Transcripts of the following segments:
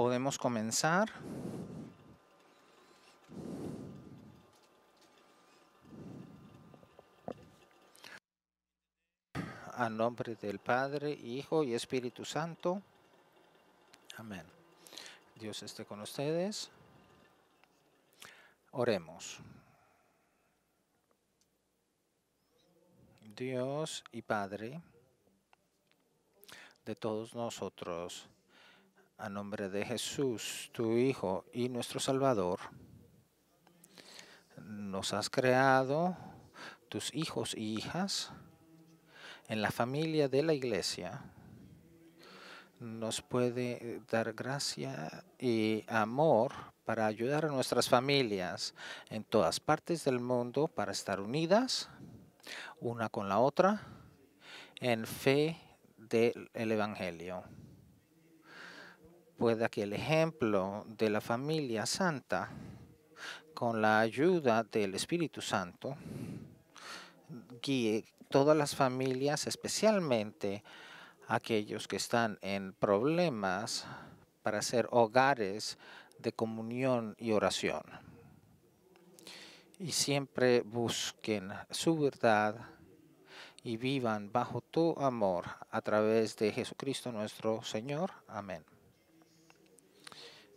podemos comenzar. A nombre del Padre, Hijo y Espíritu Santo. Amén. Dios esté con ustedes. Oremos. Dios y Padre de todos nosotros a nombre de Jesús, tu Hijo y nuestro Salvador, nos has creado tus hijos y hijas en la familia de la iglesia. Nos puede dar gracia y amor para ayudar a nuestras familias en todas partes del mundo para estar unidas una con la otra en fe del Evangelio pueda que el ejemplo de la familia santa, con la ayuda del Espíritu Santo, guíe todas las familias, especialmente aquellos que están en problemas, para ser hogares de comunión y oración. Y siempre busquen su verdad y vivan bajo tu amor a través de Jesucristo nuestro Señor. Amén.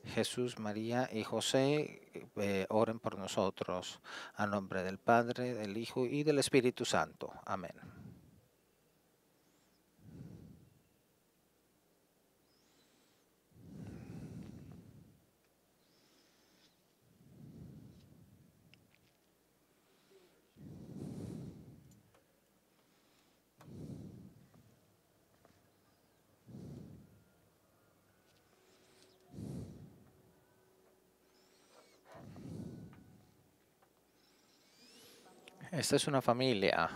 Jesús, María y José, eh, oren por nosotros. A nombre del Padre, del Hijo y del Espíritu Santo. Amén. Esta es una familia.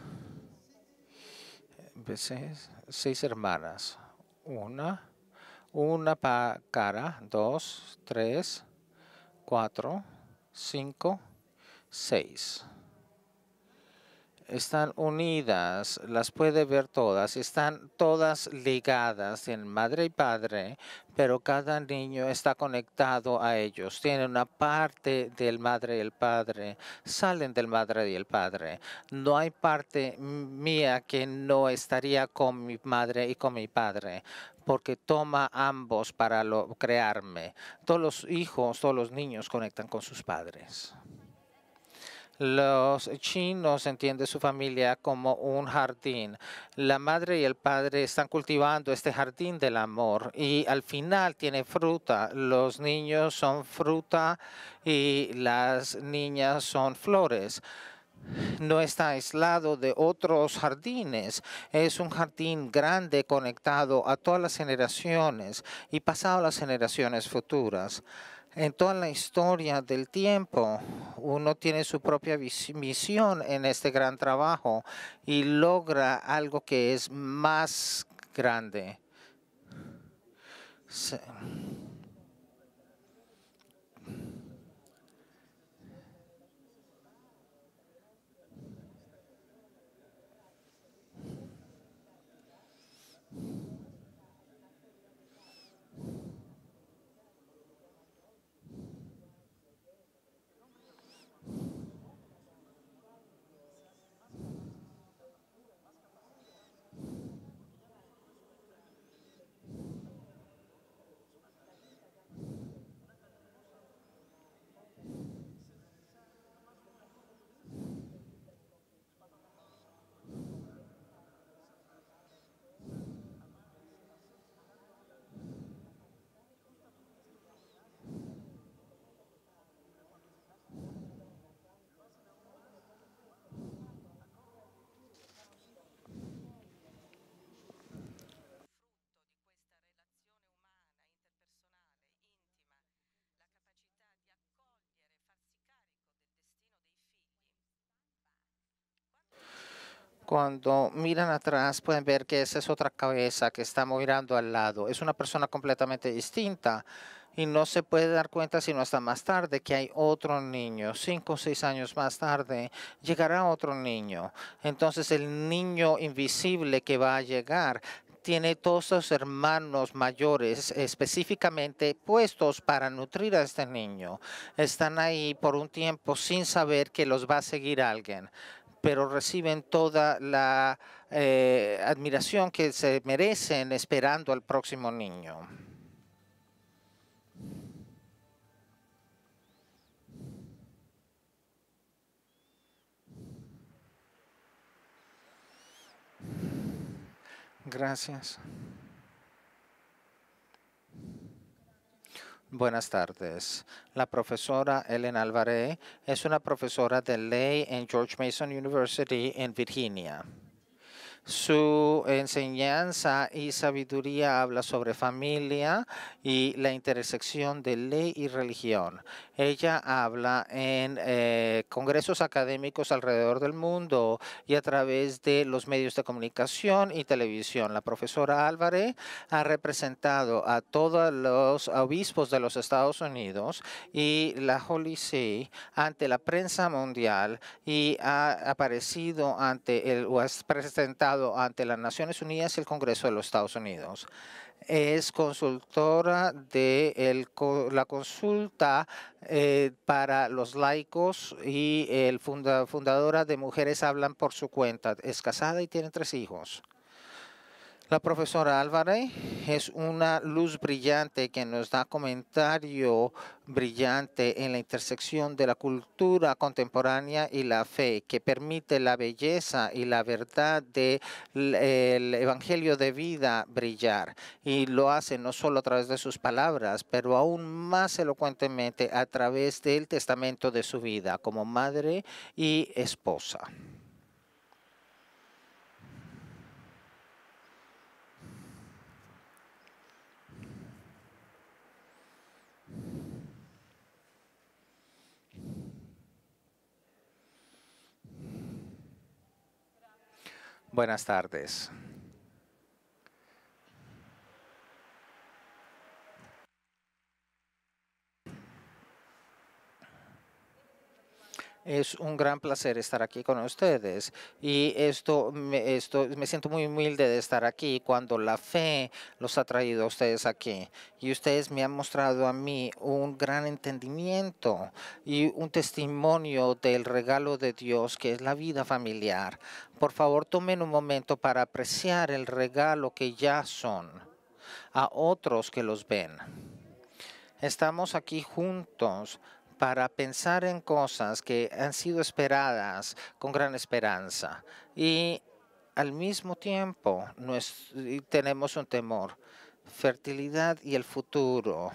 Seis, seis hermanas. Una, una para cara, dos, tres, cuatro, cinco, seis están unidas, las puede ver todas, están todas ligadas en madre y padre, pero cada niño está conectado a ellos, tiene una parte del madre y el padre, salen del madre y el padre. No hay parte mía que no estaría con mi madre y con mi padre porque toma ambos para lo, crearme. Todos los hijos, todos los niños conectan con sus padres. Los chinos entienden su familia como un jardín. La madre y el padre están cultivando este jardín del amor y al final tiene fruta. Los niños son fruta y las niñas son flores no está aislado de otros jardines. Es un jardín grande conectado a todas las generaciones y pasado a las generaciones futuras en toda la historia del tiempo, uno tiene su propia misión en este gran trabajo y logra algo que es más grande. Cuando miran atrás pueden ver que esa es otra cabeza que está mirando al lado. Es una persona completamente distinta y no se puede dar cuenta sino hasta más tarde que hay otro niño. Cinco o seis años más tarde llegará otro niño. Entonces el niño invisible que va a llegar tiene todos sus hermanos mayores específicamente puestos para nutrir a este niño. Están ahí por un tiempo sin saber que los va a seguir alguien pero reciben toda la eh, admiración que se merecen esperando al próximo niño. Gracias. Buenas tardes. La profesora Ellen Alvarez es una profesora de ley en George Mason University en Virginia. Su enseñanza y sabiduría habla sobre familia y la intersección de ley y religión. Ella habla en eh, congresos académicos alrededor del mundo y a través de los medios de comunicación y televisión. La profesora Álvarez ha representado a todos los obispos de los Estados Unidos y la Holy See ante la prensa mundial y ha aparecido ante el, ha presentado ante las Naciones Unidas y el Congreso de los Estados Unidos. Es consultora de la consulta eh, para los laicos y fundadora de Mujeres Hablan por su cuenta. Es casada y tiene tres hijos. La profesora Álvarez es una luz brillante que nos da comentario brillante en la intersección de la cultura contemporánea y la fe, que permite la belleza y la verdad del Evangelio de vida brillar. Y lo hace no solo a través de sus palabras, pero aún más elocuentemente a través del testamento de su vida como madre y esposa. Buenas tardes. Es un gran placer estar aquí con ustedes y esto me, esto, me siento muy humilde de estar aquí cuando la fe los ha traído a ustedes aquí. Y ustedes me han mostrado a mí un gran entendimiento y un testimonio del regalo de Dios que es la vida familiar. Por favor, tomen un momento para apreciar el regalo que ya son a otros que los ven. Estamos aquí juntos para pensar en cosas que han sido esperadas con gran esperanza. Y al mismo tiempo tenemos un temor, fertilidad y el futuro.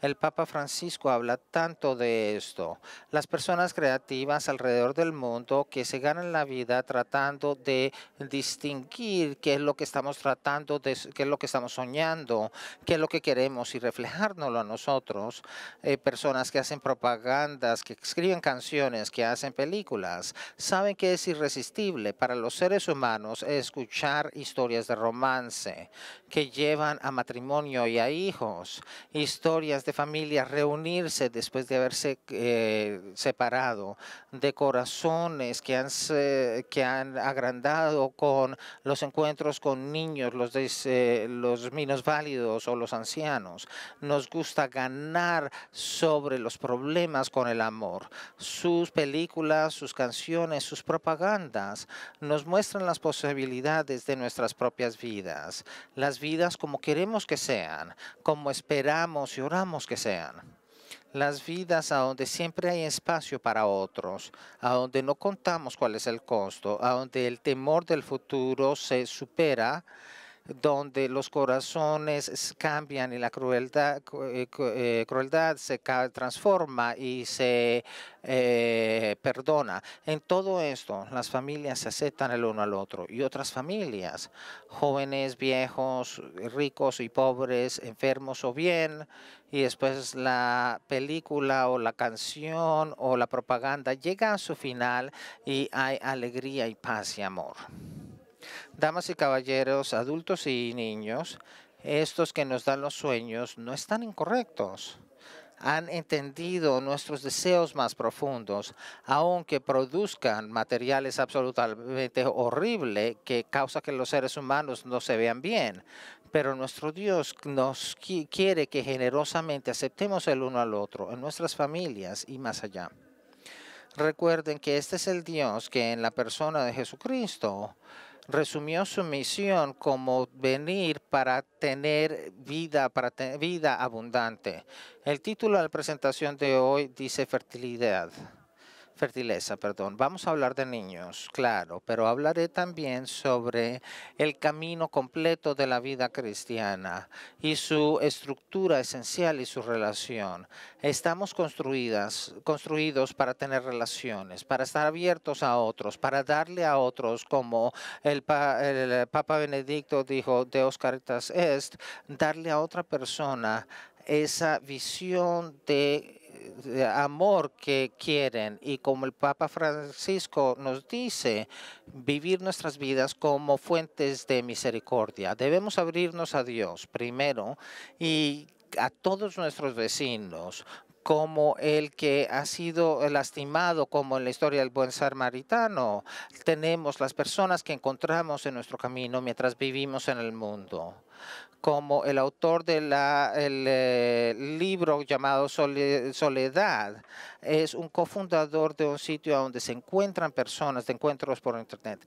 El Papa Francisco habla tanto de esto. Las personas creativas alrededor del mundo que se ganan la vida tratando de distinguir qué es lo que estamos tratando, de, qué es lo que estamos soñando, qué es lo que queremos y reflejárnoslo a nosotros. Eh, personas que hacen propagandas, que escriben canciones, que hacen películas, saben que es irresistible para los seres humanos escuchar historias de romance que llevan a matrimonio y a hijos, historias familia reunirse después de haberse eh, separado, de corazones que han, que han agrandado con los encuentros con niños, los, eh, los minos válidos o los ancianos. Nos gusta ganar sobre los problemas con el amor. Sus películas, sus canciones, sus propagandas nos muestran las posibilidades de nuestras propias vidas, las vidas como queremos que sean, como esperamos y oramos que sean. Las vidas a donde siempre hay espacio para otros, a donde no contamos cuál es el costo, a donde el temor del futuro se supera donde los corazones cambian y la crueldad, eh, eh, se transforma y se eh, perdona. En todo esto, las familias se aceptan el uno al otro y otras familias, jóvenes, viejos, ricos y pobres, enfermos o bien, y después la película o la canción o la propaganda llega a su final y hay alegría y paz y amor. Damas y caballeros, adultos y niños, estos que nos dan los sueños no están incorrectos. Han entendido nuestros deseos más profundos, aunque produzcan materiales absolutamente horribles que causa que los seres humanos no se vean bien. Pero nuestro Dios nos quiere que generosamente aceptemos el uno al otro en nuestras familias y más allá. Recuerden que este es el Dios que en la persona de Jesucristo resumió su misión como venir para tener vida, para tener vida abundante. El título de la presentación de hoy dice fertilidad fertileza, perdón. Vamos a hablar de niños, claro, pero hablaré también sobre el camino completo de la vida cristiana y su estructura esencial y su relación. Estamos construidas, construidos para tener relaciones, para estar abiertos a otros, para darle a otros, como el, Papa Benedicto dijo, de Oscaritas Est, darle a otra persona esa visión de amor que quieren y como el Papa Francisco nos dice, vivir nuestras vidas como fuentes de misericordia. Debemos abrirnos a Dios primero y a todos nuestros vecinos, como el que ha sido lastimado, como en la historia del buen samaritano. Tenemos las personas que encontramos en nuestro camino mientras vivimos en el mundo como el autor del eh, libro llamado Soledad. Es un cofundador de un sitio donde se encuentran personas de encuentros por Internet.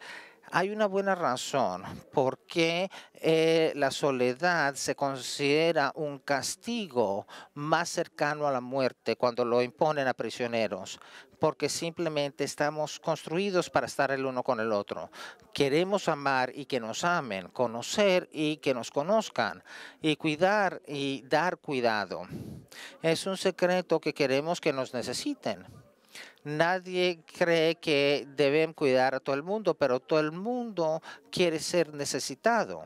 Hay una buena razón por qué eh, la soledad se considera un castigo más cercano a la muerte cuando lo imponen a prisioneros porque simplemente estamos construidos para estar el uno con el otro. Queremos amar y que nos amen, conocer y que nos conozcan, y cuidar y dar cuidado. Es un secreto que queremos que nos necesiten. Nadie cree que deben cuidar a todo el mundo, pero todo el mundo quiere ser necesitado.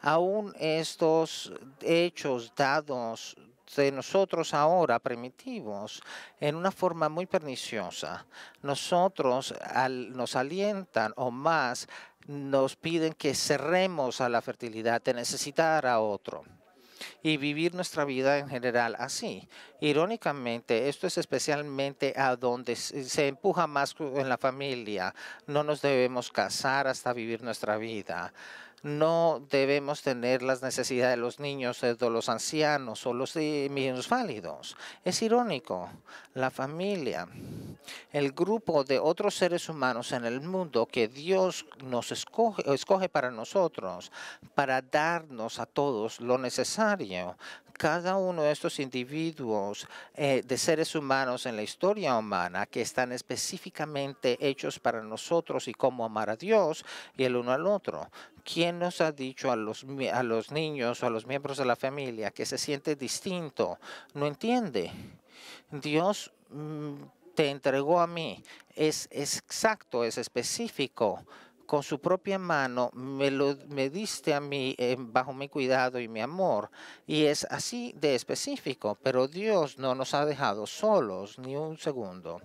Aún estos hechos dados de nosotros ahora primitivos en una forma muy perniciosa. Nosotros nos alientan o más nos piden que cerremos a la fertilidad de necesitar a otro y vivir nuestra vida en general así. Irónicamente, esto es especialmente a donde eh, se empuja más en la familia. No nos debemos casar hasta vivir nuestra vida no debemos tener las necesidades de los niños, eh, de los ancianos o los válidos. Es irónico, la familia, el grupo de otros seres humanos en el mundo que Dios nos escoge, escoge para nosotros, para darnos a todos lo necesario, cada uno de estos individuos eh, de seres humanos en la historia humana que están específicamente hechos para nosotros y cómo amar a Dios y el uno al otro. ¿Quién nos ha dicho a los, a los niños o a los miembros de la familia que se siente distinto? No entiende. Dios mm, te entregó a mí. es exacto, es específico con su propia mano me, lo, me diste a mí eh, bajo mi cuidado y mi amor. Y es así de específico, pero Dios no nos ha dejado solos ni un segundo.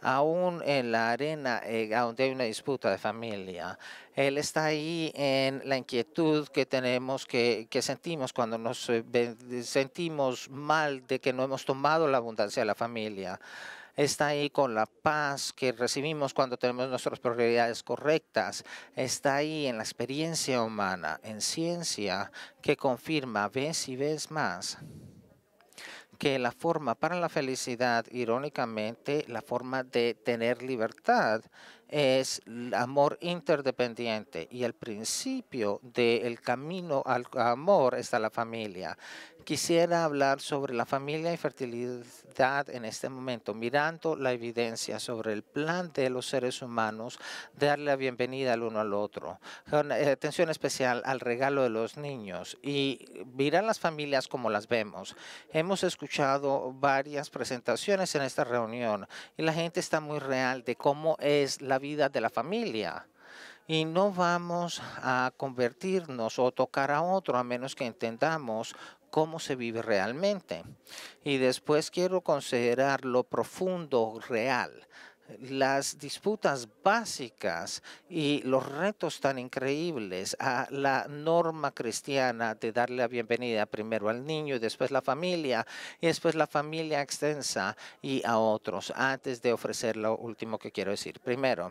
Aún en la arena eh, donde hay una disputa de familia, Él está ahí en la inquietud que tenemos, que, sentimos cuando nos eh, sentimos mal de que no hemos tomado la abundancia de la familia está ahí con la paz que recibimos cuando tenemos nuestras prioridades correctas, está ahí en la experiencia humana, en ciencia que confirma vez y vez más que la forma para la felicidad, irónicamente, la forma de tener libertad es el amor interdependiente y el principio del camino al amor está la familia. Quisiera hablar sobre la familia y fertilidad en este momento, mirando la evidencia sobre el plan de los seres humanos, darle la bienvenida al uno al otro, eh, atención especial al regalo de los niños y mirar las familias como las vemos. Hemos escuchado varias presentaciones en esta reunión y la gente está muy real de cómo es la vida de la familia y no vamos a convertirnos o tocar a otro a menos que entendamos cómo se vive realmente. Y después quiero considerar lo profundo real las disputas básicas y los retos tan increíbles a la norma cristiana de darle la bienvenida primero al niño y después la familia y después la familia extensa y a otros antes de ofrecer lo último que quiero decir. Primero,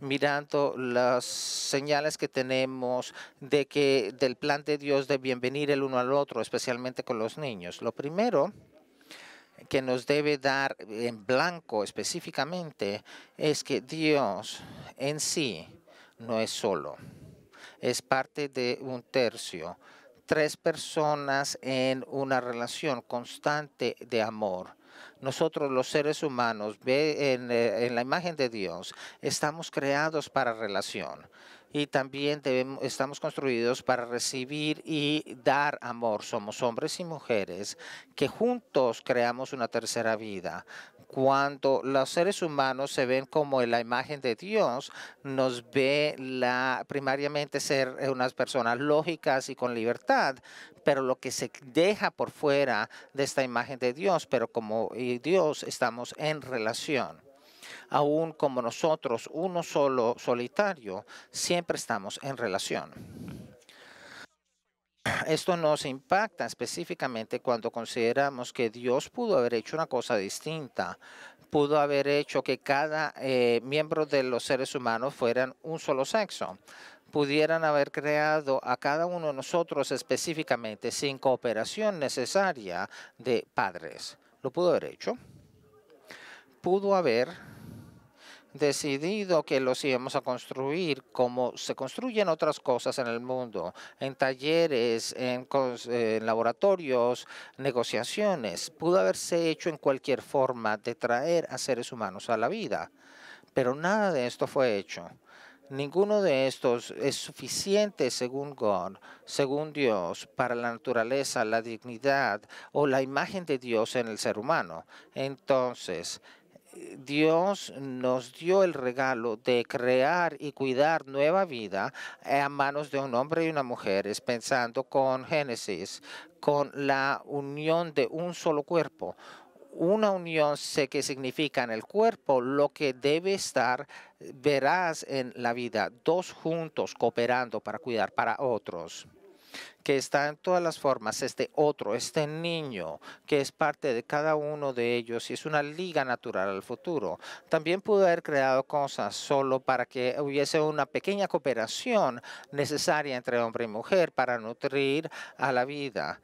mirando las señales que tenemos de que del plan de Dios de bienvenir el uno al otro, especialmente con los niños. Lo primero que nos debe dar en blanco específicamente es que Dios en sí no es solo, es parte de un tercio, tres personas en una relación constante de amor. Nosotros los seres humanos, eh, en, la imagen de Dios, estamos creados para relación y también estamos construidos para recibir y dar amor. Somos hombres y mujeres que juntos creamos una tercera vida. Cuando los seres humanos se ven como en la imagen de Dios, nos ve la, primariamente ser unas personas lógicas y con libertad, pero lo que se deja por fuera de esta imagen de Dios, pero como Dios estamos en relación aún como nosotros, uno solo solitario, siempre estamos en relación. Esto nos impacta específicamente cuando consideramos que Dios pudo haber hecho una cosa distinta, pudo haber hecho que cada eh, miembro de los seres humanos fueran un solo sexo, pudieran haber creado a cada uno de nosotros específicamente sin cooperación necesaria de padres. Lo pudo haber hecho. Pudo haber decidido que los íbamos a construir como se construyen otras cosas en el mundo, en talleres, en, en laboratorios, negociaciones. Pudo haberse hecho en cualquier forma de traer a seres humanos a la vida, pero nada de esto fue hecho. Ninguno de estos es suficiente según God, según Dios, para la naturaleza, la dignidad o la imagen de Dios en el ser humano. Entonces, eh, Dios nos dio el regalo de crear y cuidar nueva vida a manos de un hombre y una mujer, pensando con Génesis, con la unión de un solo cuerpo. Una unión sé que significa en el cuerpo lo que debe estar verás en la vida, dos juntos cooperando para cuidar para otros que está en todas las formas, este otro, este niño, que es parte de cada uno de ellos y es una liga natural al futuro. También pudo haber creado cosas solo para que hubiese una pequeña cooperación necesaria entre hombre y mujer para nutrir a la vida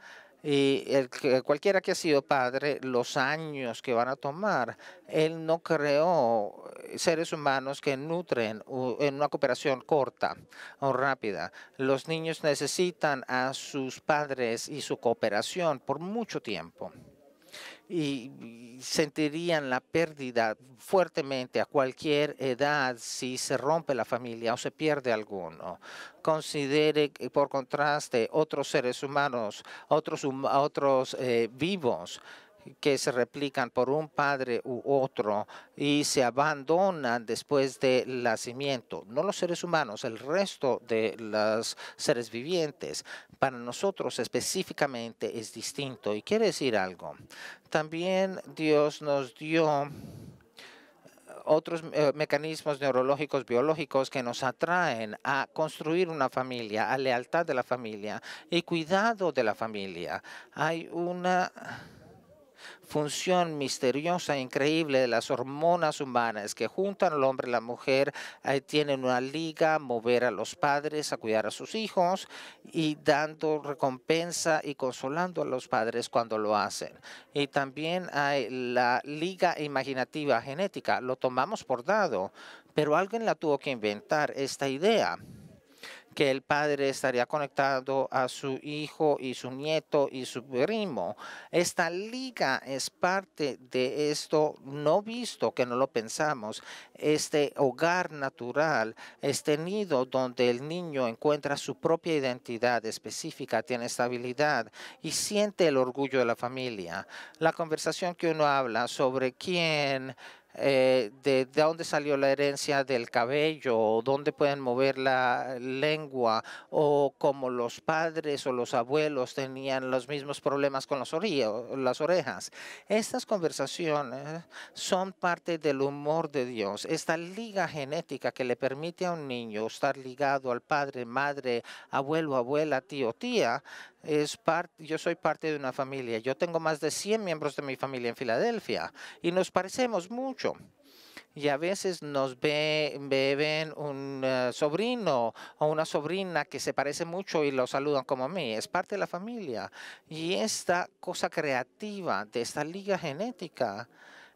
y el, cualquiera que ha sido padre, los años que van a tomar, él no creó eh, seres humanos que nutren en una cooperación corta o rápida. Los niños necesitan a sus padres y su cooperación por mucho tiempo y sentirían la pérdida fuertemente a cualquier edad si se rompe la familia o se pierde alguno. Considere, por contraste, otros seres humanos, otros, otros eh, vivos que se replican por un padre u otro y se abandonan después del nacimiento, no los seres humanos, el resto de los seres vivientes, para nosotros específicamente es distinto. Y quiere decir algo, también Dios nos dio otros eh, mecanismos neurológicos, biológicos que nos atraen a construir una familia, a lealtad de la familia y cuidado de la familia. Hay una función misteriosa e increíble de las hormonas humanas que juntan al hombre y la mujer, tienen una liga, mover a los padres a cuidar a sus hijos y dando recompensa y consolando a los padres cuando lo hacen. Y también hay la liga imaginativa genética, lo tomamos por dado, pero alguien la tuvo que inventar, esta idea que el padre estaría conectado a su hijo y su nieto y su primo. Esta liga es parte de esto no visto, que no lo pensamos, este hogar natural, este nido donde el niño encuentra su propia identidad específica, tiene estabilidad y siente el orgullo de la familia. La conversación que uno habla sobre quién eh, de, dónde salió la herencia del cabello, o dónde pueden mover la lengua, o como los padres o los abuelos tenían los mismos problemas con los las orejas. Estas conversaciones son parte del humor de Dios, esta liga genética que le permite a un niño estar ligado al padre, madre, abuelo, abuela, tío, tía, es parte, yo soy parte de una familia. Yo tengo más de 100 miembros de mi familia en Filadelfia y nos parecemos mucho y a veces nos ve, beben un eh, sobrino o una sobrina que se parece mucho y lo saludan como a mí. Es parte de la familia. Y esta cosa creativa de esta liga genética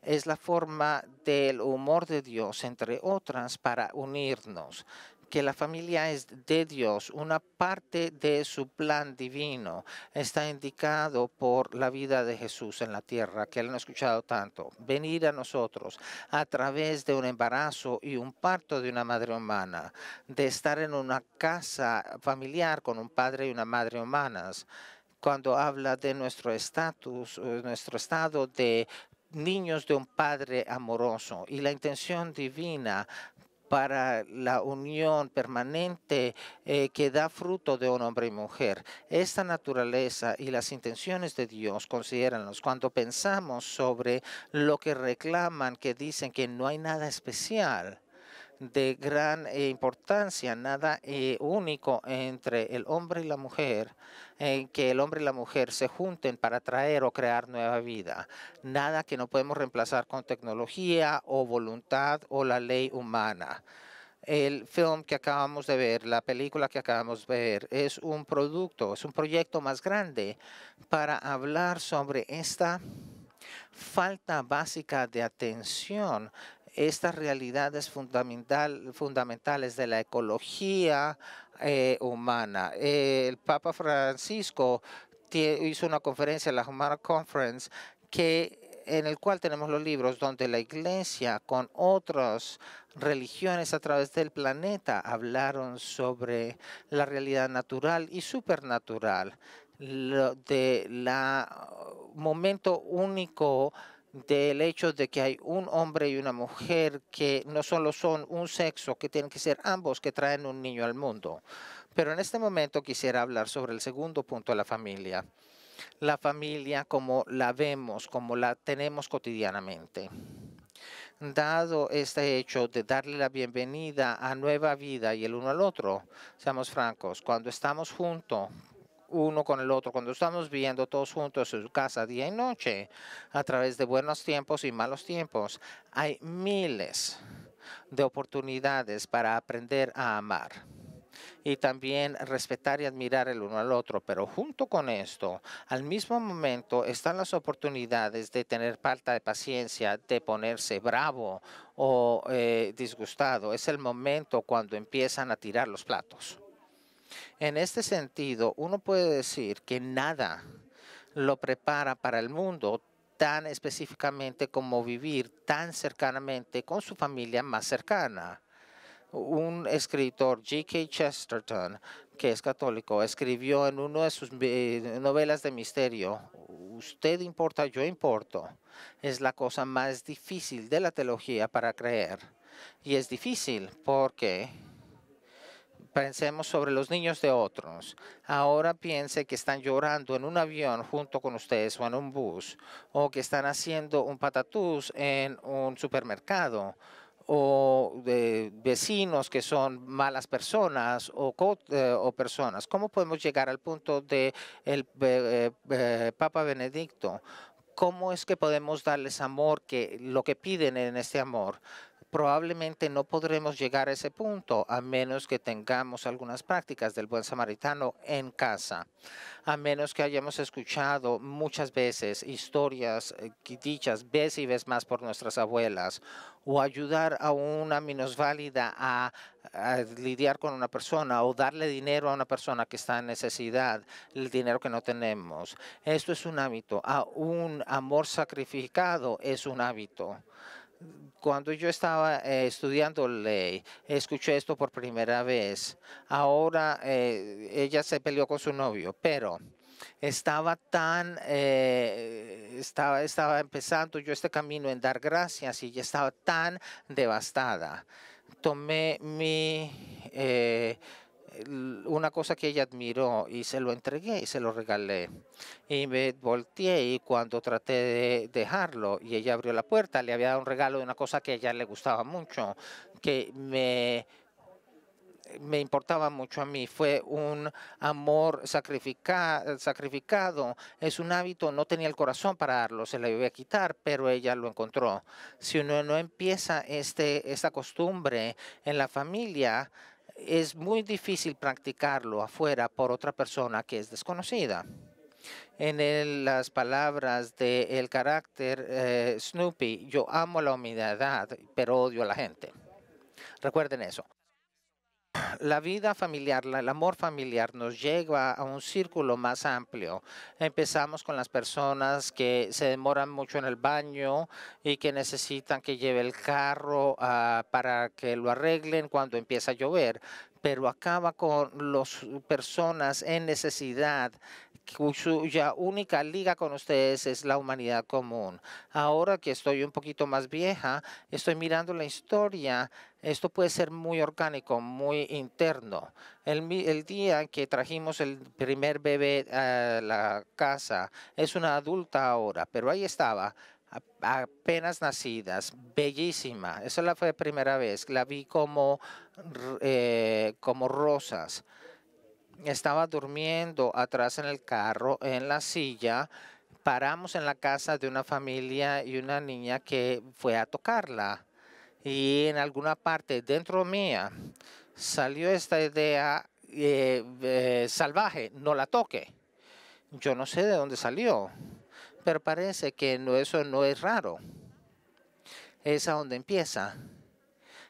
es la forma del humor de Dios, entre otras, para unirnos que la familia es de Dios, una parte de su plan divino. Está indicado por la vida de Jesús en la tierra, que él no ha escuchado tanto. Venir a nosotros a través de un embarazo y un parto de una madre humana, de estar en una casa familiar con un padre y una madre humanas. Cuando habla de nuestro estatus, eh, nuestro estado de niños de un padre amoroso y la intención divina para la unión permanente eh, que da fruto de un hombre y mujer. Esta naturaleza y las intenciones de Dios, considéranos, cuando pensamos sobre lo que reclaman, que dicen que no hay nada especial de gran eh, importancia, nada eh, único entre el hombre y la mujer, en eh, que el hombre y la mujer se junten para traer o crear nueva vida. Nada que no podemos reemplazar con tecnología o voluntad o la ley humana. El film que acabamos de ver, la película que acabamos de ver, es un producto, es un proyecto más grande para hablar sobre esta falta básica de atención estas realidades fundamentales de la ecología eh, humana. el Papa Francisco hizo una conferencia, la Humana Conference, que en el cual tenemos los libros donde la iglesia con otras religiones a través del planeta hablaron sobre la realidad natural y supernatural, de la momento único del hecho de que hay un hombre y una mujer que no solo son un sexo, que tienen que ser ambos que traen un niño al mundo. Pero en este momento quisiera hablar sobre el segundo punto de la familia. La familia como la vemos, como la tenemos cotidianamente. Dado este hecho de darle la bienvenida a nueva vida y el uno al otro, seamos francos, cuando estamos juntos, uno con el otro, cuando estamos viviendo todos juntos en su casa día y noche, a través de buenos tiempos y malos tiempos, hay miles de oportunidades para aprender a amar y también respetar y admirar el uno al otro. Pero junto con esto, al mismo momento están las oportunidades de tener falta de paciencia, de ponerse bravo o eh, disgustado. Es el momento cuando empiezan a tirar los platos. En este sentido, uno puede decir que nada lo prepara para el mundo tan específicamente como vivir tan cercanamente con su familia más cercana. Un escritor, G.K. Chesterton, que es católico, escribió en una de sus eh, novelas de misterio, usted importa, yo importo. Es la cosa más difícil de la teología para creer. Y es difícil porque Pensemos sobre los niños de otros. Ahora piense que están llorando en un avión junto con ustedes o en un bus, o que están haciendo un patatús en un supermercado, o de vecinos que son malas personas o, eh, o personas. ¿Cómo podemos llegar al punto de eh, eh, Papa Benedicto? ¿Cómo es que podemos darles amor que lo que piden en este amor? probablemente no podremos llegar a ese punto a menos que tengamos algunas prácticas del buen samaritano en casa, a menos que hayamos escuchado muchas veces historias eh, dichas vez y vez más por nuestras abuelas o ayudar a una minusválida a, a, lidiar con una persona o darle dinero a una persona que está en necesidad, el dinero que no tenemos. Esto es un hábito. A un amor sacrificado es un hábito cuando yo estaba eh, estudiando ley, escuché esto por primera vez. Ahora eh, ella se peleó con su novio, pero estaba tan, eh, estaba, estaba empezando yo este camino en dar gracias y ya estaba tan devastada. Tomé mi una cosa que ella admiró y se lo entregué y se lo regalé. Y me volteé y cuando traté de dejarlo y ella abrió la puerta, le había dado un regalo de una cosa que a ella le gustaba mucho, que me, me importaba mucho a mí. Fue un amor sacrificado. Es un hábito, no tenía el corazón para darlo, se le iba a quitar, pero ella lo encontró. Si uno no empieza este, esta costumbre en la familia, es muy difícil practicarlo afuera por otra persona que es desconocida. En las palabras del carácter eh, Snoopy, yo amo la humildad, pero odio a la gente. Recuerden eso la vida familiar, el amor familiar nos lleva a un círculo más amplio. Empezamos con las personas que se demoran mucho en el baño y que necesitan que lleve el carro ah, para que lo arreglen cuando empieza a llover, pero acaba con las personas en necesidad cuya única liga con ustedes es la humanidad común. Ahora que estoy un poquito más vieja, estoy mirando la historia esto puede ser muy orgánico, muy interno. El, el día que trajimos el primer bebé a la casa, es una adulta ahora, pero ahí estaba apenas nacidas, bellísima. Esa la fue la primera vez. La vi como, eh, como rosas. Estaba durmiendo atrás en el carro, en la silla. Paramos en la casa de una familia y una niña que fue a tocarla y en alguna parte dentro mía salió esta idea eh, eh, salvaje, no la toque. Yo no sé de dónde salió, pero parece que no, eso no es raro. Es a donde empieza.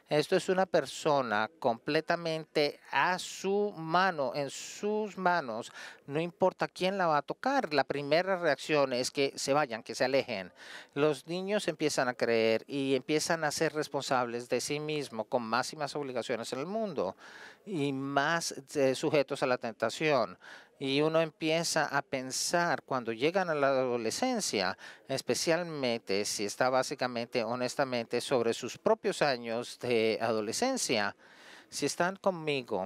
Esto es una persona completamente a su mano, en sus manos, no importa quién la va a tocar. La primera reacción es que se vayan, que se alejen. Los niños empiezan a creer y empiezan a ser responsables de sí mismos con más y más obligaciones en el mundo y más eh, sujetos a la tentación. Y uno empieza a pensar cuando llegan a la adolescencia, especialmente si está básicamente, honestamente, sobre sus propios años de adolescencia. Si están conmigo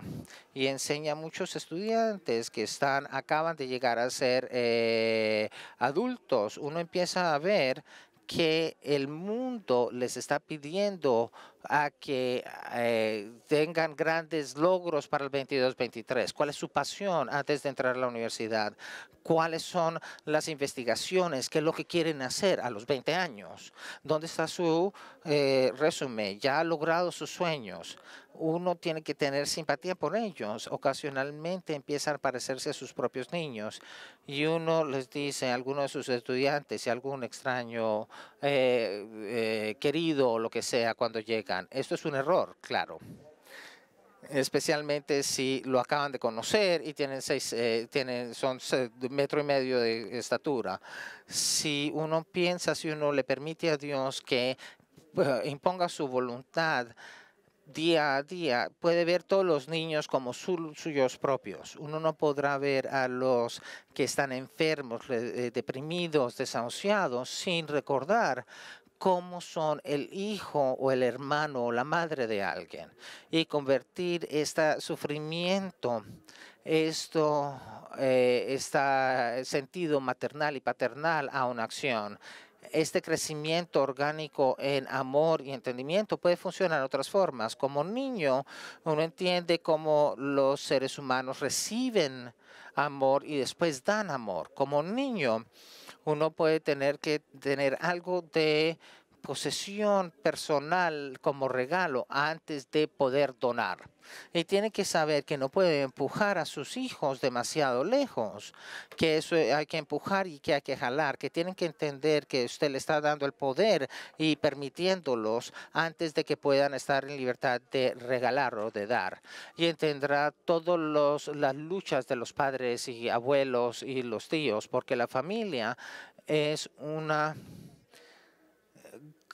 y enseña a muchos estudiantes que están, acaban de llegar a ser eh, adultos, uno empieza a ver que el mundo les está pidiendo a que eh, tengan grandes logros para el 22-23? ¿Cuál es su pasión antes de entrar a la universidad? ¿Cuáles son las investigaciones? ¿Qué es lo que quieren hacer a los 20 años? ¿Dónde está su eh, resumen? ¿Ya ha logrado sus sueños? Uno tiene que tener simpatía por ellos. Ocasionalmente empiezan a parecerse a sus propios niños y uno les dice a alguno de sus estudiantes y algún extraño eh, querido o lo que sea cuando llega esto es un error, claro. Especialmente si lo acaban de conocer y tienen seis, eh, tienen, son metro y medio de estatura. Si uno piensa, si uno le permite a Dios que imponga su voluntad, día a día puede ver todos los niños como suyos propios. Uno no podrá ver a los que están enfermos, eh, deprimidos, desahuciados, sin recordar cómo son el hijo o el hermano o la madre de alguien y convertir este sufrimiento, esto, este sentido maternal y paternal a una acción. Este crecimiento orgánico en amor y entendimiento puede funcionar otras formas. Como niño, uno entiende cómo los seres humanos reciben amor y después dan amor. Como niño, uno puede tener que tener algo de posesión personal como regalo antes de poder donar. Y tiene que saber que no puede empujar a sus hijos demasiado lejos, que eso hay que empujar y que hay que jalar, que tienen que entender que usted le está dando el poder y permitiéndolos antes de que puedan estar en libertad de regalar o de dar. Y entenderá todas las luchas de los padres y abuelos y los tíos, porque la familia es una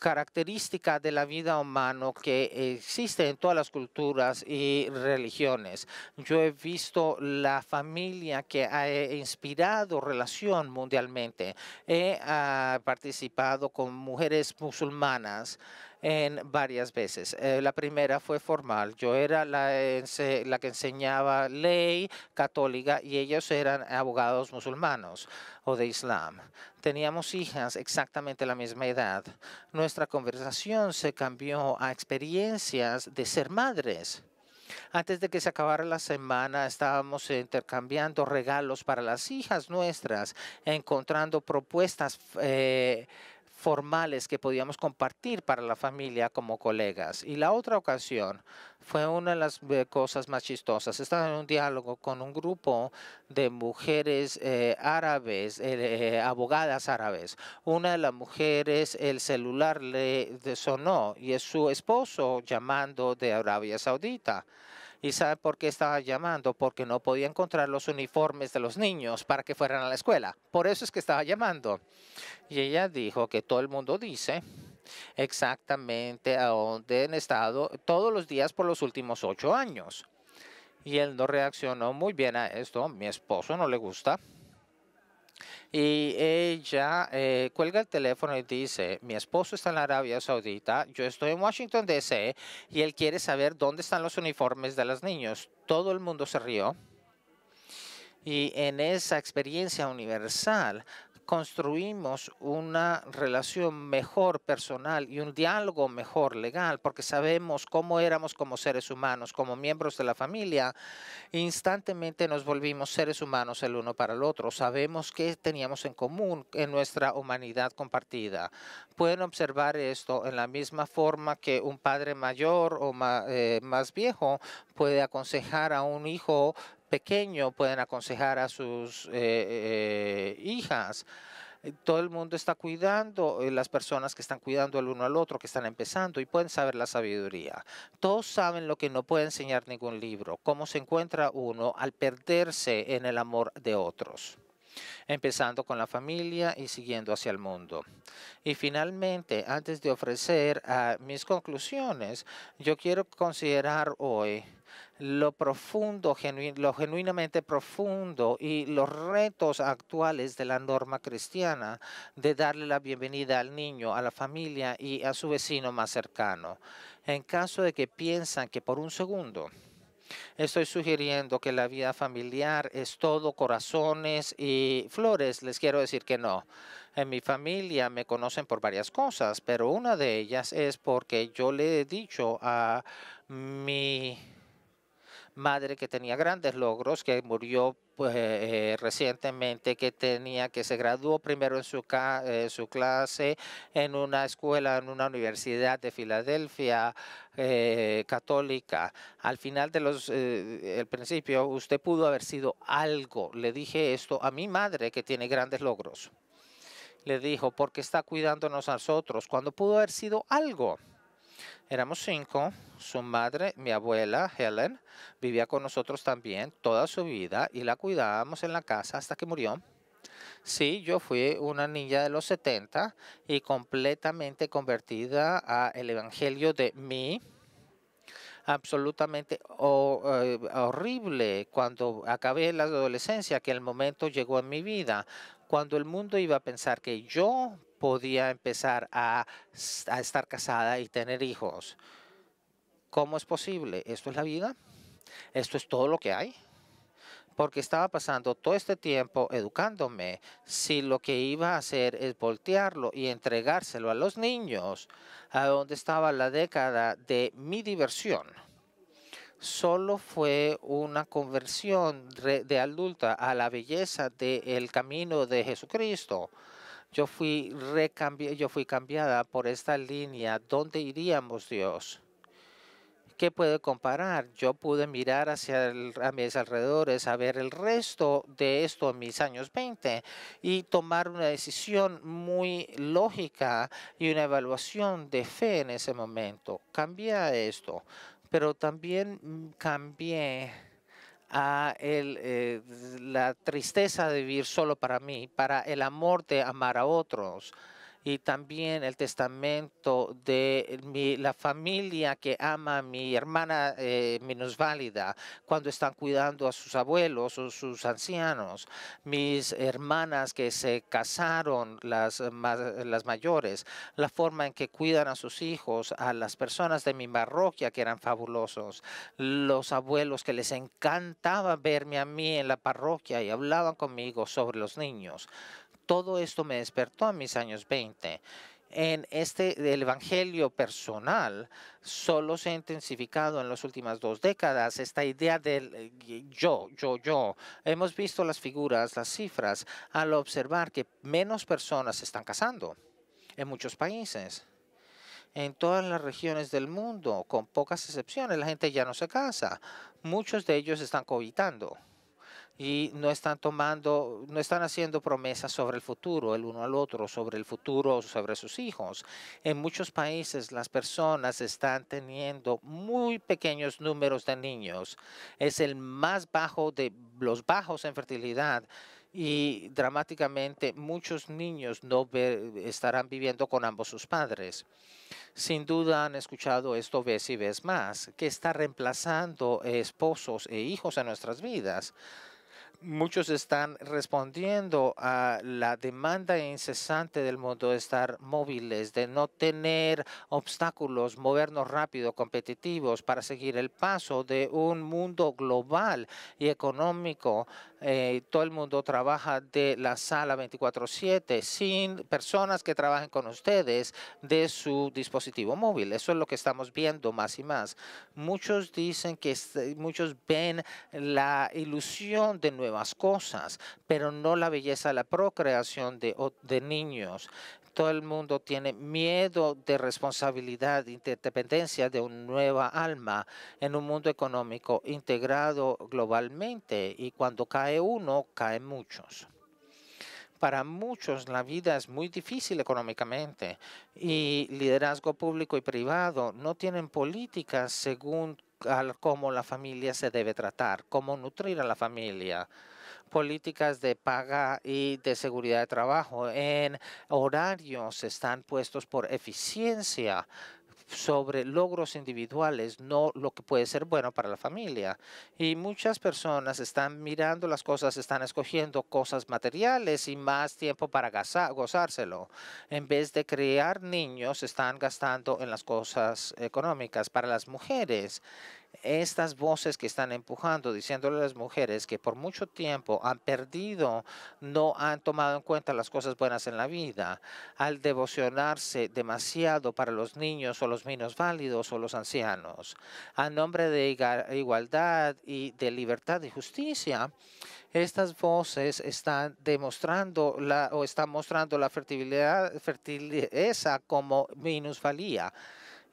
característica de la vida humana que existe en todas las culturas y religiones. Yo he visto la familia que ha eh, inspirado relación mundialmente. He ah, participado con mujeres musulmanas en varias veces. Eh, la primera fue formal. Yo era la, la que enseñaba ley católica y ellos eran abogados musulmanos o de Islam. Teníamos hijas exactamente la misma edad. Nuestra conversación se cambió a experiencias de ser madres. Antes de que se acabara la semana, estábamos intercambiando regalos para las hijas nuestras, encontrando propuestas. Eh, formales que podíamos compartir para la familia como colegas. Y la otra ocasión fue una de las eh, cosas más chistosas. Estaba en un diálogo con un grupo de mujeres eh, árabes, eh, abogadas árabes. Una de las mujeres, el celular le sonó y es su esposo llamando de Arabia Saudita. ¿Y sabe por qué estaba llamando? Porque no podía encontrar los uniformes de los niños para que fueran a la escuela. Por eso es que estaba llamando. Y ella dijo que todo el mundo dice exactamente a dónde han estado todos los días por los últimos ocho años. Y él no reaccionó muy bien a esto. Mi esposo no le gusta. Y ella eh, cuelga el teléfono y dice, mi esposo está en Arabia Saudita, yo estoy en Washington, D.C., y él quiere saber dónde están los uniformes de los niños. Todo el mundo se rió. Y en esa experiencia universal construimos una relación mejor personal y un diálogo mejor legal, porque sabemos cómo éramos como seres humanos, como miembros de la familia, instantemente nos volvimos seres humanos el uno para el otro. Sabemos qué teníamos en común en nuestra humanidad compartida. Pueden observar esto en la misma forma que un padre mayor o eh, más viejo puede aconsejar a un hijo pequeño pueden aconsejar a sus eh, eh, hijas todo el mundo está cuidando, eh, las personas que están cuidando el uno al otro, que están empezando y pueden saber la sabiduría. Todos saben lo que no puede enseñar ningún libro, cómo se encuentra uno al perderse en el amor de otros empezando con la familia y siguiendo hacia el mundo. Y finalmente, antes de ofrecer ah, mis conclusiones, yo quiero considerar hoy lo profundo, lo genuinamente profundo y los retos actuales de la norma cristiana de darle la bienvenida al niño, a la familia y a su vecino más cercano. En caso de que piensan que por un segundo Estoy sugiriendo que la vida familiar es todo corazones y flores. Les quiero decir que no. En mi familia me conocen por varias cosas, pero una de ellas es porque yo le he dicho a mi madre que tenía grandes logros, que murió pues, eh, eh, recientemente, que tenía que se graduó primero en su, eh, su clase en una escuela, en una universidad de Filadelfia católica. Al final de los, el principio, usted pudo haber sido algo. Le dije esto a mi madre que tiene grandes logros. Le dijo, porque está cuidándonos a nosotros, cuando pudo haber sido algo. Éramos cinco. Su madre, mi abuela, Helen, vivía con nosotros también toda su vida y la cuidábamos en la casa hasta que murió. Sí, yo fui una niña de los 70 y completamente convertida a el evangelio de mí. Absolutamente eh, horrible cuando acabé la adolescencia, que el momento llegó en mi vida, cuando el mundo iba a pensar que yo podía empezar a, estar casada y tener hijos. ¿Cómo es posible? ¿Esto es la vida? ¿Esto es todo lo que hay? porque estaba pasando todo este tiempo educándome. Si lo que iba a hacer es voltearlo y entregárselo a los niños, a donde estaba la década de mi diversión, solo fue una conversión de adulta a la belleza del camino de Jesucristo. Yo fui, yo fui cambiada por esta línea. ¿Dónde iríamos, Dios? ¿Qué puede comparar? Yo pude mirar hacia a mis alrededores, a ver el resto de esto en mis años 20 y tomar una decisión muy lógica y una evaluación de fe en ese momento. Cambié esto, pero también mm, cambié a el, eh, la tristeza de vivir solo para mí, para el amor de amar a otros, y también el testamento de la familia que ama a mi hermana menos eh, minusválida cuando están cuidando a sus abuelos o sus ancianos, mis hermanas que se casaron, las, las mayores, la forma en que cuidan a sus hijos, a las personas de mi parroquia que eran fabulosos, los abuelos que les encantaba verme a mí en la parroquia y hablaban conmigo sobre los niños. Todo esto me despertó en mis años 20 en este el evangelio personal solo se ha intensificado en las últimas dos décadas esta idea del eh, yo, yo, yo. Hemos visto las figuras, las cifras, al observar que menos personas se están casando en muchos países. En todas las regiones del mundo, con pocas excepciones, la gente ya no se casa. Muchos de ellos están cohabitando y no están tomando, no están haciendo promesas sobre el futuro, el uno al otro, sobre el futuro, sobre sus hijos. En muchos países las personas están teniendo muy pequeños números de niños. Es el más bajo de los bajos en fertilidad y dramáticamente muchos niños no estarán viviendo con ambos sus padres. Sin duda han escuchado esto vez y vez más, que está reemplazando esposos e hijos en nuestras vidas muchos están respondiendo a la demanda incesante del mundo de estar móviles, de no tener obstáculos, movernos rápido, competitivos para seguir el paso de un mundo global y económico eh, todo el mundo trabaja de la sala 24/7 sin personas que trabajen con ustedes de su dispositivo móvil. Eso es lo que estamos viendo más y más. Muchos dicen que eh, muchos ven la ilusión de nuevas cosas, pero no la belleza de la procreación de niños. Todo el mundo tiene miedo de responsabilidad, de independencia de una nueva alma en un mundo económico integrado globalmente y cuando cae uno, caen muchos para muchos la vida es muy difícil económicamente y liderazgo público y privado no tienen políticas según cómo la familia se debe tratar, cómo nutrir a la familia, políticas de paga y de seguridad de trabajo, en horarios están puestos por eficiencia sobre logros individuales, no lo que puede ser bueno para la familia. Y muchas personas están mirando las cosas, están escogiendo cosas materiales y más tiempo para gozárselo. En vez de criar niños, están gastando en las cosas económicas. Para las mujeres estas voces que están empujando, diciéndole a las mujeres que por mucho tiempo han perdido, no han tomado en cuenta las cosas buenas en la vida, al devocionarse demasiado para los niños o los menos válidos o los ancianos. A nombre de igualdad y de libertad y justicia, estas voces están demostrando la, o están mostrando la fertilidad, esa como minusvalía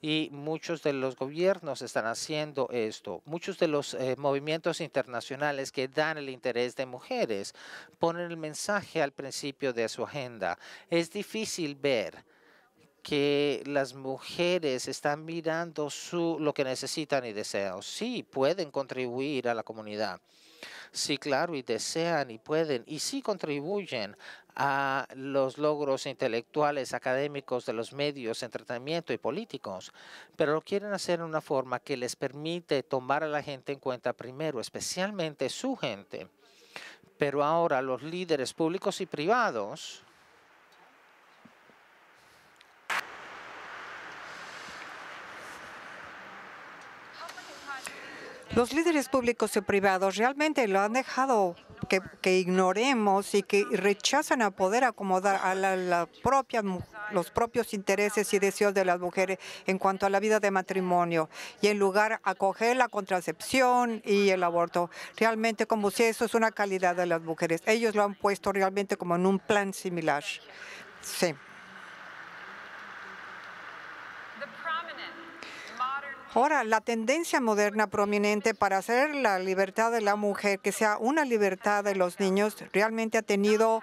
y muchos de los gobiernos están haciendo esto. Muchos de los eh, movimientos internacionales que dan el interés de mujeres ponen el mensaje al principio de su agenda. Es difícil ver que las mujeres están mirando su, lo que necesitan y desean. Sí, pueden contribuir a la comunidad Sí, claro, y desean y pueden y sí contribuyen a los logros intelectuales, académicos de los medios, entretenimiento y políticos, pero lo quieren hacer en una forma que les permite tomar a la gente en cuenta primero, especialmente su gente. Pero ahora los líderes públicos y privados Los líderes públicos y privados realmente lo han dejado que, ignoremos y que rechazan a poder acomodar a la, propia, los propios intereses y deseos de las mujeres en cuanto a la vida de matrimonio y en lugar acoger la contracepción y el aborto. Realmente como si eso es una calidad de las mujeres. Ellos lo han puesto realmente como en un plan similar. Sí. Ahora, la tendencia moderna prominente para hacer la libertad de la mujer, que sea una libertad de los niños, realmente ha tenido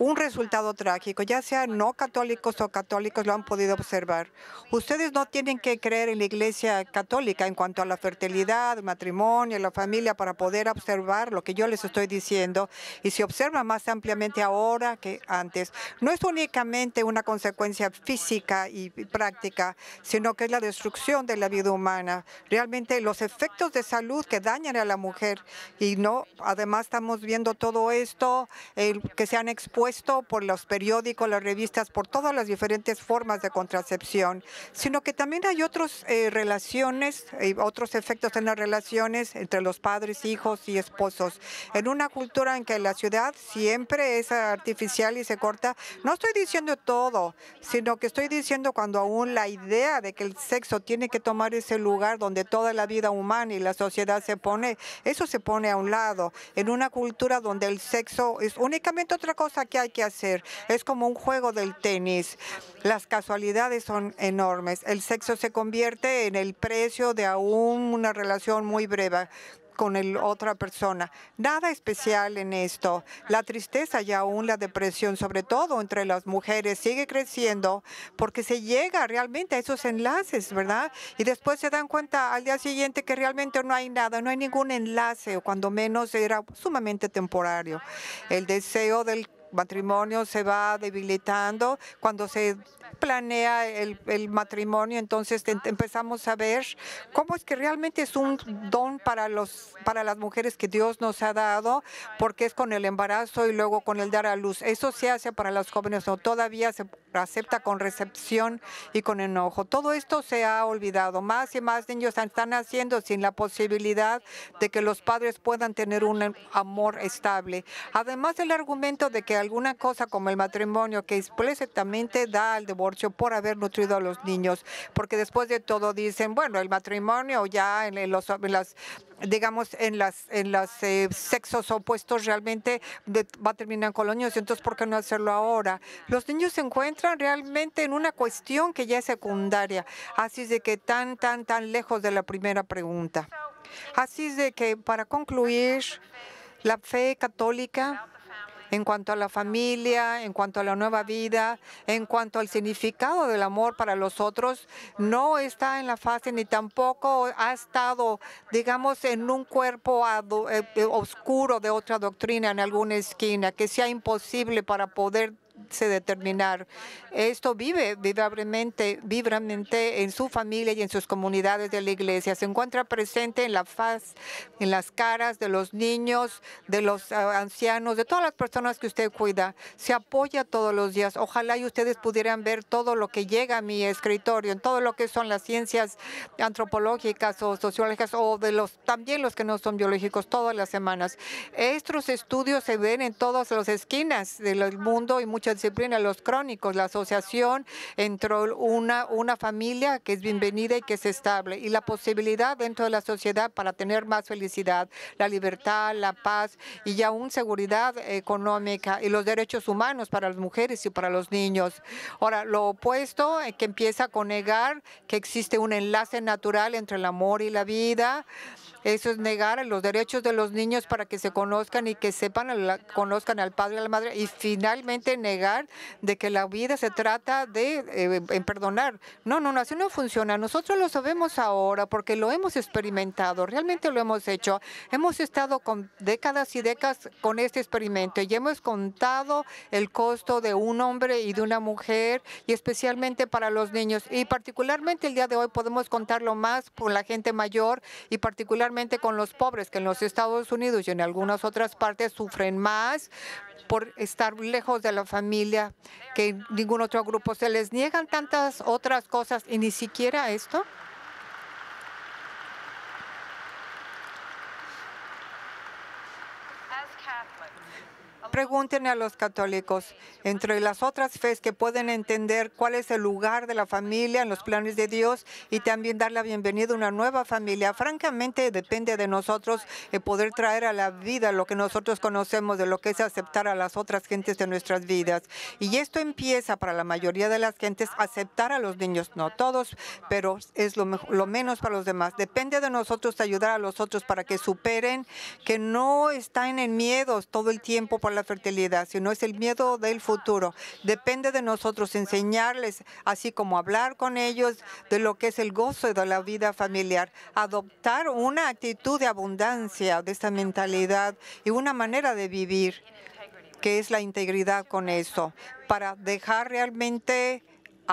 un resultado trágico, ya sean no católicos o católicos lo han podido observar. Ustedes no tienen que creer en la iglesia católica en cuanto a la fertilidad, matrimonio, la familia para poder observar lo que yo les estoy diciendo y se observa más ampliamente ahora que antes. No es únicamente una consecuencia física y práctica, sino que es la destrucción de la vida humana. Realmente los efectos de salud que dañan a la mujer y no, además estamos viendo todo esto, que se han expuesto esto por los periódicos, las revistas, por todas las diferentes formas de contracepción, sino que también hay otras eh, relaciones, eh, otros efectos en las relaciones entre los padres, hijos y esposos. En una cultura en que la ciudad siempre es artificial y se corta, no estoy diciendo todo, sino que estoy diciendo cuando aún la idea de que el sexo tiene que tomar ese lugar donde toda la vida humana y la sociedad se pone, eso se pone a un lado, en una cultura donde el sexo es únicamente otra cosa que hay que hacer. Es como un juego del tenis. Las casualidades son enormes. El sexo se convierte en el precio de aún una relación muy breve con el otra persona. Nada especial en esto. La tristeza y aún la depresión, sobre todo entre las mujeres, sigue creciendo porque se llega realmente a esos enlaces, ¿verdad? Y después se dan cuenta al día siguiente que realmente no hay nada, no hay ningún enlace, o cuando menos era sumamente temporario. El deseo del matrimonio se va debilitando, cuando se planea el, matrimonio, entonces empezamos a ver cómo es que realmente es un don para, los, para las mujeres que Dios nos ha dado, porque es con el embarazo y luego con el dar a luz. Eso se hace para las jóvenes, o todavía se acepta con recepción y con enojo. Todo esto se ha olvidado. Más y más niños están haciendo sin la posibilidad de que los padres puedan tener un amor estable. Además el argumento de que alguna cosa como el matrimonio que explícitamente da al divorcio por haber nutrido a los niños, porque después de todo dicen, bueno, el matrimonio ya en los, digamos, en las en los eh, sexos opuestos realmente va a terminar con los niños, entonces ¿por qué no hacerlo ahora? Los niños se encuentran realmente en una cuestión que ya es secundaria, así es de que tan, tan, tan lejos de la primera pregunta. Así es de que para concluir, la fe católica en cuanto a la familia, en cuanto a la nueva vida, en cuanto al significado del amor para los otros, no está en la fase ni tampoco ha estado, digamos, en un cuerpo eh, eh, oscuro de otra doctrina en alguna esquina, que sea imposible para poder determinar. Esto vive vivamente en su familia y en sus comunidades de la iglesia. Se encuentra presente en la faz, en las caras de los niños, de los ah, ancianos, de todas las personas que usted cuida. Se apoya todos los días. Ojalá ustedes pudieran ver todo lo que llega a mi escritorio, en todo lo que son las ciencias antropológicas o sociológicas o de los también los que no son biológicos todas las semanas. Estos estudios se ven en todas las esquinas del mundo y muchas disciplina. Los crónicos, la asociación entre una, una familia que es bienvenida y que es estable y la posibilidad dentro de la sociedad para tener más felicidad, la libertad, la paz y ya aún seguridad económica y los derechos humanos para las mujeres y para los niños. Ahora, lo opuesto es eh, que empieza con negar que existe un enlace natural entre el amor y la vida, eso es negar los derechos de los niños para que se conozcan y que sepan, conozcan al padre y a la madre. Y finalmente negar de que la vida se trata de eh, perdonar. No, no, no, Eso no funciona. Nosotros lo sabemos ahora porque lo hemos experimentado, realmente lo hemos hecho. Hemos estado con décadas y décadas con este experimento y hemos contado el costo de un hombre y de una mujer y especialmente para los niños. Y particularmente el día de hoy podemos contarlo más por la gente mayor y particularmente con los pobres que en los Estados Unidos y en algunas otras partes sufren más por estar lejos de la familia que ningún otro grupo. ¿Se les niegan tantas otras cosas y ni siquiera esto? Pregúntenle a los católicos, entre las otras fes que pueden entender cuál es el lugar de la familia en los planes de Dios y también dar la bienvenida a una nueva familia. Francamente, depende de nosotros eh, poder traer a la vida lo que nosotros conocemos de lo que es aceptar a las otras gentes de nuestras vidas. Y esto empieza para la mayoría de las gentes aceptar a los niños, no todos, pero es lo, menos para los demás. Depende de nosotros ayudar a los otros para que superen que no estén en miedos todo el tiempo por la la fertilidad, sino es el miedo del futuro. Depende de nosotros enseñarles, así como hablar con ellos de lo que es el gozo de la vida familiar, adoptar una actitud de abundancia, de esta mentalidad y una manera de vivir que es la integridad con eso, para dejar realmente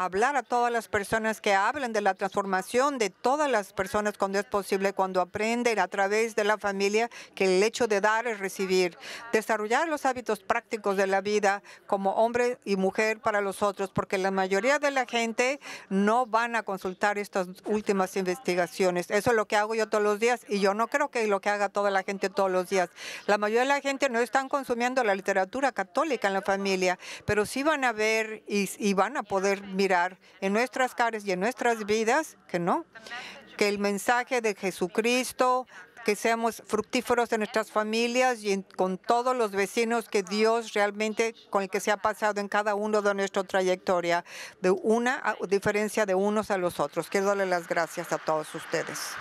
hablar a todas las personas que hablan de la transformación de todas las personas cuando es posible, cuando aprenden a través de la familia que el hecho de dar es recibir. Desarrollar los hábitos prácticos de la vida como hombre y mujer para los otros, porque la mayoría de la gente no van a consultar estas últimas investigaciones. Eso es lo que hago yo todos los días y yo no creo que lo que haga toda la gente todos los días. La mayoría de la gente no están consumiendo la literatura católica en la familia, pero sí van a ver y, y van a poder mirar en nuestras caras y en nuestras vidas que no, que el mensaje de Jesucristo, que seamos fructíferos en nuestras familias y con todos los vecinos que Dios realmente con el que se ha pasado en cada uno de nuestra trayectoria, de una diferencia de unos a los otros. Quiero darle las gracias a todos ustedes.